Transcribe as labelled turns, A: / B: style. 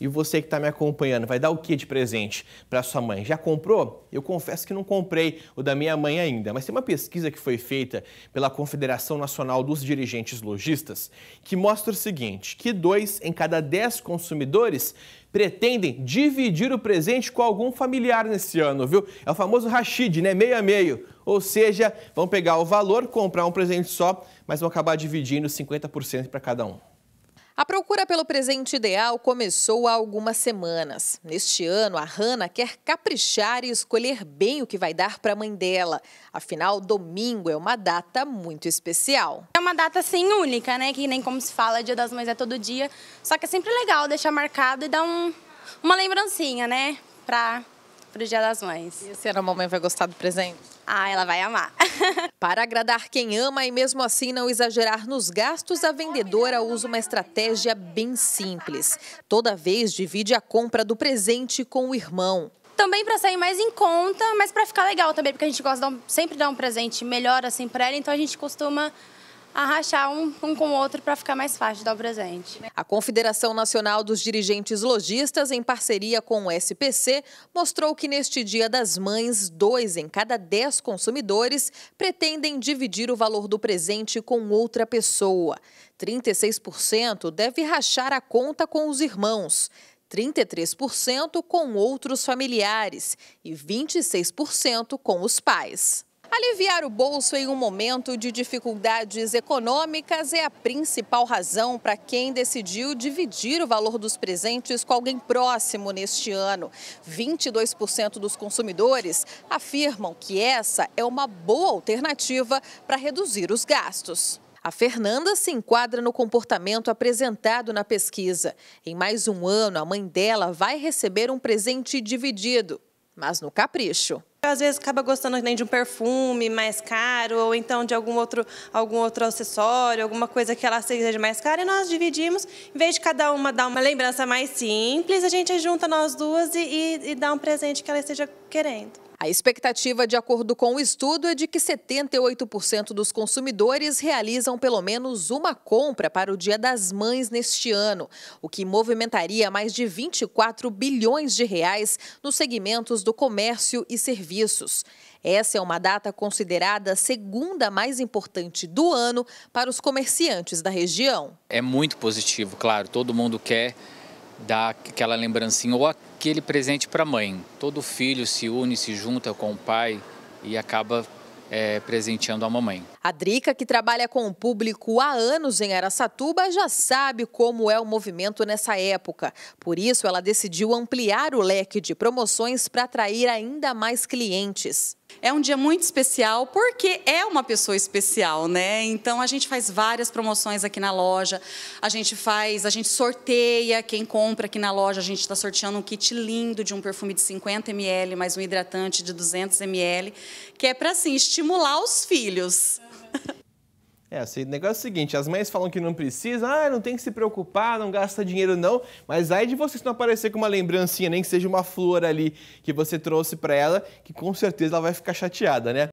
A: E você que está me acompanhando, vai dar o que de presente para sua mãe? Já comprou? Eu confesso que não comprei o da minha mãe ainda, mas tem uma pesquisa que foi feita pela Confederação Nacional dos Dirigentes Lojistas que mostra o seguinte: que dois em cada dez consumidores pretendem dividir o presente com algum familiar nesse ano, viu? É o famoso Rashid, né? Meio a meio. Ou seja, vão pegar o valor, comprar um presente só, mas vão acabar dividindo 50% para cada um
B: procura pelo presente ideal começou há algumas semanas. Neste ano, a Hannah quer caprichar e escolher bem o que vai dar para a mãe dela. Afinal, domingo é uma data muito especial. É uma data assim única, né? Que nem como se fala, Dia das Mães é todo dia. Só que é sempre legal deixar marcado e dar um, uma lembrancinha, né? Para para Dia das Mães. E a senhora, a mamãe vai gostar do presente? Ah, ela vai amar. para agradar quem ama e mesmo assim não exagerar nos gastos, a vendedora usa uma estratégia bem simples. Toda vez divide a compra do presente com o irmão também para sair mais em conta, mas para ficar legal também, porque a gente gosta de sempre dar um presente melhor assim para ela, então a gente costuma arrachar um, um com o outro para ficar mais fácil dar o presente. A Confederação Nacional dos Dirigentes Logistas, em parceria com o SPC, mostrou que neste Dia das Mães, dois em cada dez consumidores pretendem dividir o valor do presente com outra pessoa. 36% deve rachar a conta com os irmãos. 33% com outros familiares e 26% com os pais. Aliviar o bolso em um momento de dificuldades econômicas é a principal razão para quem decidiu dividir o valor dos presentes com alguém próximo neste ano. 22% dos consumidores afirmam que essa é uma boa alternativa para reduzir os gastos. A Fernanda se enquadra no comportamento apresentado na pesquisa. Em mais um ano, a mãe dela vai receber um presente dividido, mas no capricho. Às vezes acaba gostando nem de um perfume mais caro, ou então de algum outro, algum outro acessório, alguma coisa que ela seja mais cara, e nós dividimos. Em vez de cada uma dar uma lembrança mais simples, a gente junta nós duas e, e, e dá um presente que ela esteja querendo. A expectativa, de acordo com o estudo, é de que 78% dos consumidores realizam pelo menos uma compra para o Dia das Mães neste ano, o que movimentaria mais de 24 bilhões de reais nos segmentos do comércio e serviços. Essa é uma data considerada a segunda mais importante do ano para os comerciantes da região.
A: É muito positivo, claro, todo mundo quer dá aquela lembrancinha ou aquele presente para a mãe. Todo filho se une, se junta com o pai e acaba é, presenteando a mamãe.
B: A Drica, que trabalha com o público há anos em Aracatuba, já sabe como é o movimento nessa época. Por isso, ela decidiu ampliar o leque de promoções para atrair ainda mais clientes. É um dia muito especial porque é uma pessoa especial, né? Então a gente faz várias promoções aqui na loja, a gente faz, a gente sorteia quem compra aqui na loja, a gente está sorteando um kit lindo de um perfume de 50 ml mais um hidratante de 200 ml, que é para assim estimular os filhos.
A: É, assim, o negócio é o seguinte, as mães falam que não precisa, ah, não tem que se preocupar, não gasta dinheiro não, mas aí de vocês não aparecer com uma lembrancinha, nem que seja uma flor ali que você trouxe para ela, que com certeza ela vai ficar chateada, né?